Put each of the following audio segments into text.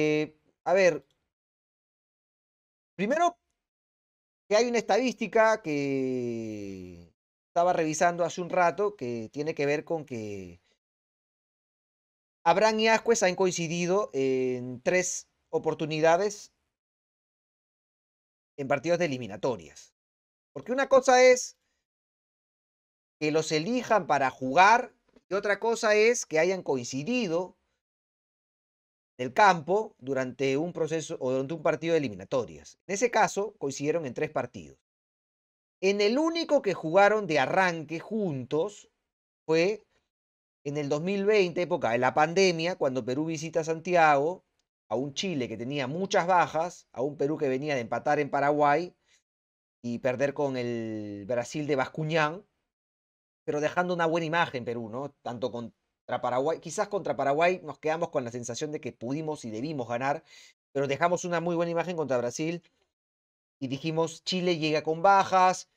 Eh, a ver, primero que hay una estadística que estaba revisando hace un rato que tiene que ver con que Abraham y Ascuez han coincidido en tres oportunidades en partidos de eliminatorias. Porque una cosa es que los elijan para jugar y otra cosa es que hayan coincidido del campo durante un proceso o durante un partido de eliminatorias. En ese caso coincidieron en tres partidos. En el único que jugaron de arranque juntos fue en el 2020, época de la pandemia, cuando Perú visita Santiago, a un Chile que tenía muchas bajas, a un Perú que venía de empatar en Paraguay y perder con el Brasil de Bascuñán, pero dejando una buena imagen Perú, ¿no? Tanto con contra Paraguay. Quizás contra Paraguay nos quedamos con la sensación de que pudimos y debimos ganar, pero dejamos una muy buena imagen contra Brasil y dijimos, Chile llega con bajas,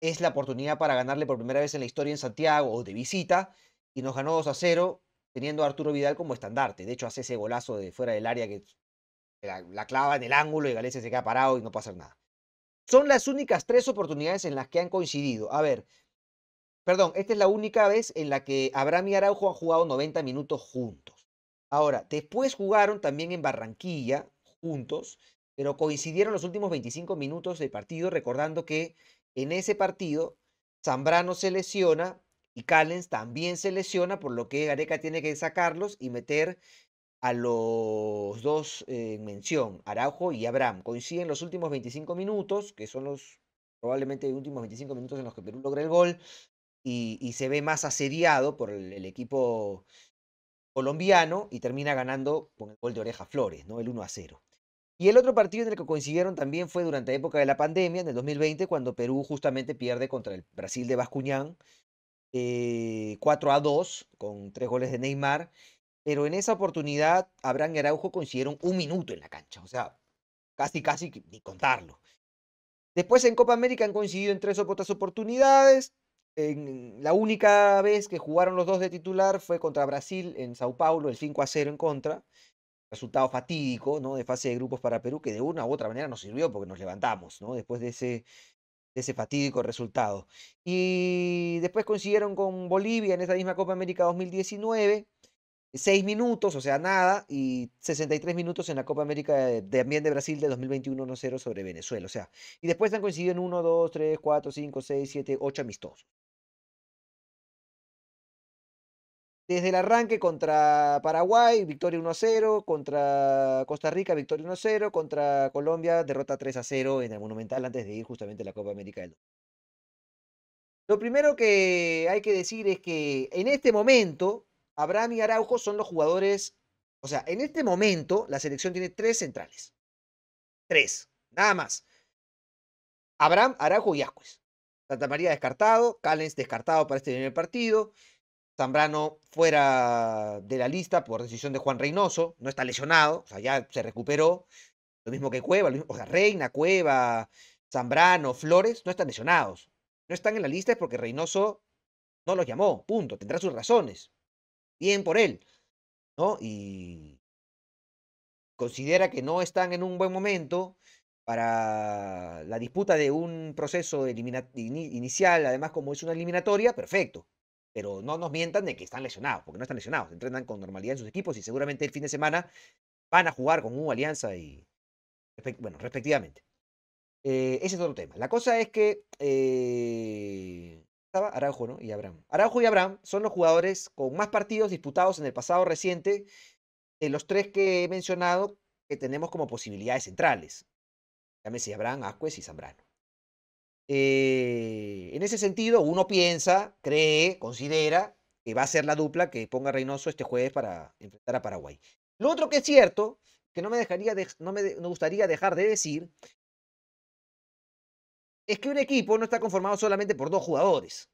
es la oportunidad para ganarle por primera vez en la historia en Santiago o de visita, y nos ganó 2 a 0, teniendo a Arturo Vidal como estandarte. De hecho, hace ese golazo de fuera del área que la, clava en el ángulo y Galicia se queda parado y no pasa nada. Son las únicas tres oportunidades en las que han coincidido. A ver, Perdón, esta es la única vez en la que Abraham y Araujo han jugado 90 minutos juntos. Ahora, después jugaron también en Barranquilla juntos, pero coincidieron los últimos 25 minutos del partido, recordando que en ese partido Zambrano se lesiona y Callens también se lesiona, por lo que Areca tiene que sacarlos y meter a los dos en mención, Araujo y Abraham. Coinciden los últimos 25 minutos, que son los probablemente últimos 25 minutos en los que Perú logra el gol, y, se ve más asediado por el, equipo colombiano y termina ganando con el gol de Oreja Flores, ¿no? El 1 a 0. Y el otro partido en el que coincidieron también fue durante la época de la pandemia, en el 2020, cuando Perú justamente pierde contra el Brasil de Bascuñán, 4 eh, a 2, con tres goles de Neymar. Pero en esa oportunidad, Abraham y Araujo coincidieron un minuto en la cancha, o sea, casi, casi ni contarlo. Después en Copa América han coincidido en tres o cuatro oportunidades, la única vez que jugaron los dos de titular fue contra Brasil en Sao Paulo, el 5 a 0 en contra. Resultado fatídico, ¿no? De fase de grupos para Perú, que de una u otra manera nos sirvió porque nos levantamos, ¿no? Después de ese, de ese fatídico resultado. Y después coincidieron con Bolivia en esta misma Copa América 2019. 6 minutos, o sea, nada, y 63 minutos en la Copa América de, también de Brasil de 2021 1-0 sobre Venezuela, o sea, y después han coincidido en 1, 2, 3, 4, 5, 6, 7, 8 amistosos. desde el arranque contra Paraguay, victoria 1-0, contra Costa Rica, victoria 1-0, contra Colombia, derrota 3-0 en el Monumental antes de ir justamente a la Copa América del Lo primero que hay que decir es que en este momento, Abraham y Araujo son los jugadores, o sea, en este momento la selección tiene tres centrales. Tres, nada más. Abraham, Araujo y Ascuez. Santa María descartado, Callens descartado para este primer partido. Zambrano fuera de la lista por decisión de Juan Reynoso, no está lesionado, o sea, ya se recuperó, lo mismo que Cueva, o sea, Reina, Cueva, Zambrano, Flores, no están lesionados. No están en la lista es porque Reynoso no los llamó, punto, tendrá sus razones. Bien por él, ¿no? Y considera que no están en un buen momento para la disputa de un proceso inicial, además como es una eliminatoria, perfecto pero no nos mientan de que están lesionados, porque no están lesionados, entrenan con normalidad en sus equipos y seguramente el fin de semana van a jugar con U, Alianza y, bueno, respectivamente. Eh, ese es otro tema. La cosa es que eh, estaba Araujo y Abraham. Araujo y Abraham son los jugadores con más partidos disputados en el pasado reciente de los tres que he mencionado que tenemos como posibilidades centrales. Llámese Abraham, Ascuez y Zambrano. Eh, en ese sentido, uno piensa, cree, considera que va a ser la dupla que ponga Reynoso este jueves para enfrentar a Paraguay. Lo otro que es cierto, que no me, dejaría no me, gustaría dejar de decir, es que un equipo no está conformado solamente por dos jugadores.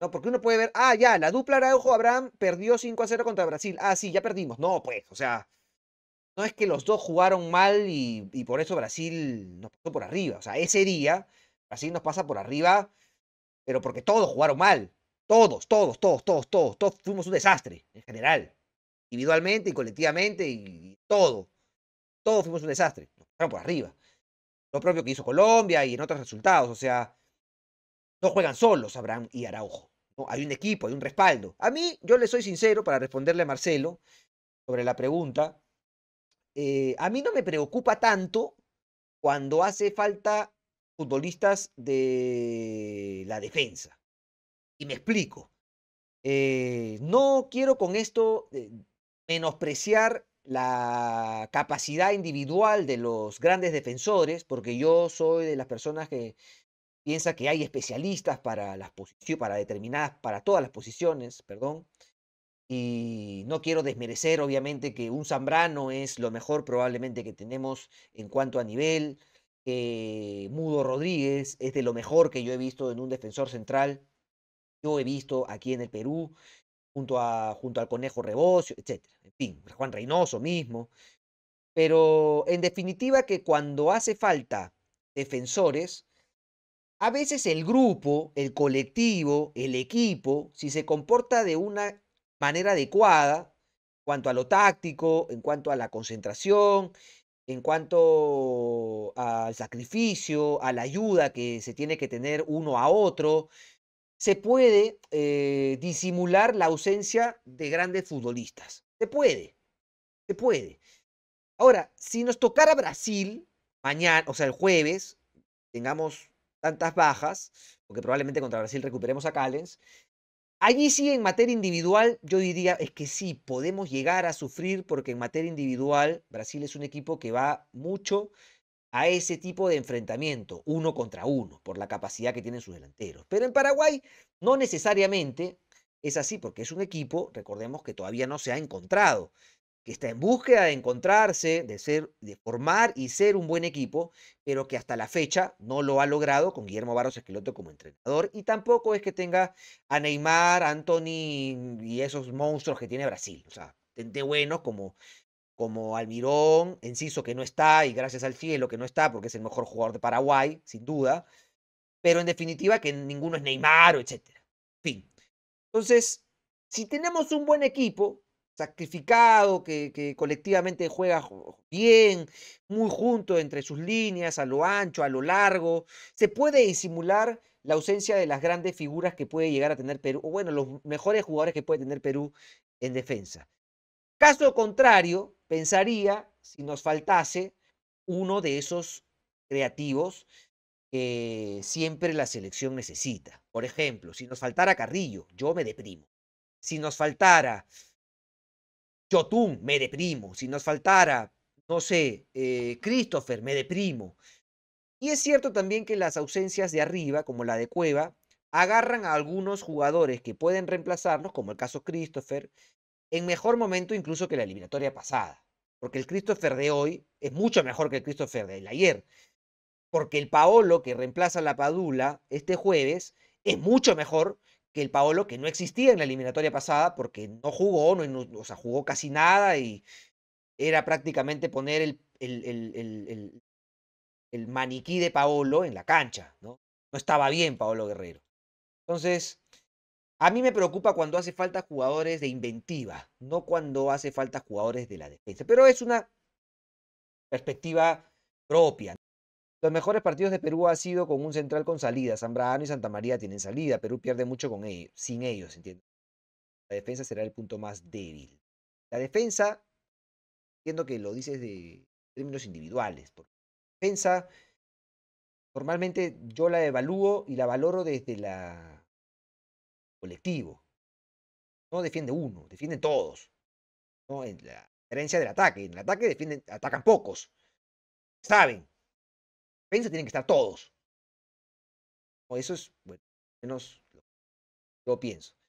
No, porque uno puede ver, ah, ya, la dupla Araujo-Abraham perdió 5 a 0 contra Brasil. Ah, sí, ya perdimos. No, pues, o sea, no es que los dos jugaron mal y, y por eso Brasil nos pasó por arriba. O sea, ese día Así nos pasa por arriba, pero porque todos jugaron mal. Todos, todos, todos, todos, todos, todos fuimos un desastre en general. Individualmente y colectivamente y, todo. Todos fuimos un desastre. Nos pasaron por arriba. Lo propio que hizo Colombia y en otros resultados. O sea, no juegan solos Abraham y Araujo. Hay un equipo, hay un respaldo. A mí, yo le soy sincero para responderle a Marcelo sobre la pregunta. Eh, a mí no me preocupa tanto cuando hace falta futbolistas de la defensa. Y me explico. Eh, no quiero con esto eh, menospreciar la capacidad individual de los grandes defensores, porque yo soy de las personas que piensa que hay especialistas para las posiciones, para determinadas, para todas las posiciones, perdón. Y no quiero desmerecer, obviamente, que un Zambrano es lo mejor probablemente que tenemos en cuanto a nivel, que eh, Mudo Rodríguez es de lo mejor que yo he visto en un defensor central. Yo he visto aquí en el Perú, junto, a, junto al Conejo Rebocio, etc. En fin, Juan Reynoso mismo. Pero en definitiva que cuando hace falta defensores, a veces el grupo, el colectivo, el equipo, si se comporta de una manera adecuada, en cuanto a lo táctico, en cuanto a la concentración, en cuanto al sacrificio, a la ayuda que se tiene que tener uno a otro, se puede eh, disimular la ausencia de grandes futbolistas. Se puede, se puede. Ahora, si nos tocara Brasil mañana, o sea, el jueves, tengamos tantas bajas, porque probablemente contra Brasil recuperemos a Callens, Allí sí, en materia individual, yo diría es que sí, podemos llegar a sufrir porque en materia individual Brasil es un equipo que va mucho a ese tipo de enfrentamiento, uno contra uno, por la capacidad que tienen sus delanteros. Pero en Paraguay no necesariamente es así porque es un equipo, recordemos que todavía no se ha encontrado que está en búsqueda de encontrarse, de, ser, de formar y ser un buen equipo, pero que hasta la fecha no lo ha logrado con Guillermo Barros Esqueloto como entrenador y tampoco es que tenga a Neymar, Anthony mm, y esos monstruos que tiene Brasil. O sea, gente buenos como, como Almirón, Enciso que no está y gracias al cielo que no está porque es el mejor jugador de Paraguay, sin duda, pero en definitiva que ninguno es Neymar o etcétera. Fin. Entonces, si tenemos un buen equipo, sacrificado, que, colectivamente juega bien, muy junto entre sus líneas, a lo ancho, a lo largo. Se puede disimular la ausencia de las grandes figuras que puede llegar a tener Perú, o bueno, los mejores jugadores que puede tener Perú en defensa. Caso contrario, pensaría si nos faltase uno de esos creativos que siempre la selección necesita. Por ejemplo, si nos faltara Carrillo, yo me deprimo. Si nos faltara Chotun, me deprimo. Si nos faltara, no sé, eh, Christopher, me deprimo. Y es cierto también que las ausencias de arriba, como la de Cueva, agarran a algunos jugadores que pueden reemplazarnos, como el caso Christopher, en mejor momento incluso que la eliminatoria pasada. Porque el Christopher de hoy es mucho mejor que el Christopher del ayer. Porque el Paolo que reemplaza a la Padula este jueves es mucho mejor que el Paolo, que no existía en la eliminatoria pasada, porque no jugó, o sea, jugó casi nada y era prácticamente poner el, el, maniquí de Paolo en la cancha, ¿no? No estaba bien Paolo Guerrero. Entonces, a mí me preocupa cuando hace falta jugadores de inventiva, no cuando hace falta jugadores de la defensa, pero es una perspectiva propia. Los mejores partidos de Perú ha sido con un central con salida. Zambrano y Santa María tienen salida. Perú pierde mucho con ellos, sin ellos, entiende La defensa será el punto más débil. La defensa, entiendo que lo dices de términos individuales. Porque la defensa, normalmente yo la evalúo y la valoro desde la colectivo. No defiende uno, defienden todos. En la herencia del ataque. En el ataque defienden, atacan pocos. Saben, que tienen que estar todos. Eso es, bueno, menos lo pienso.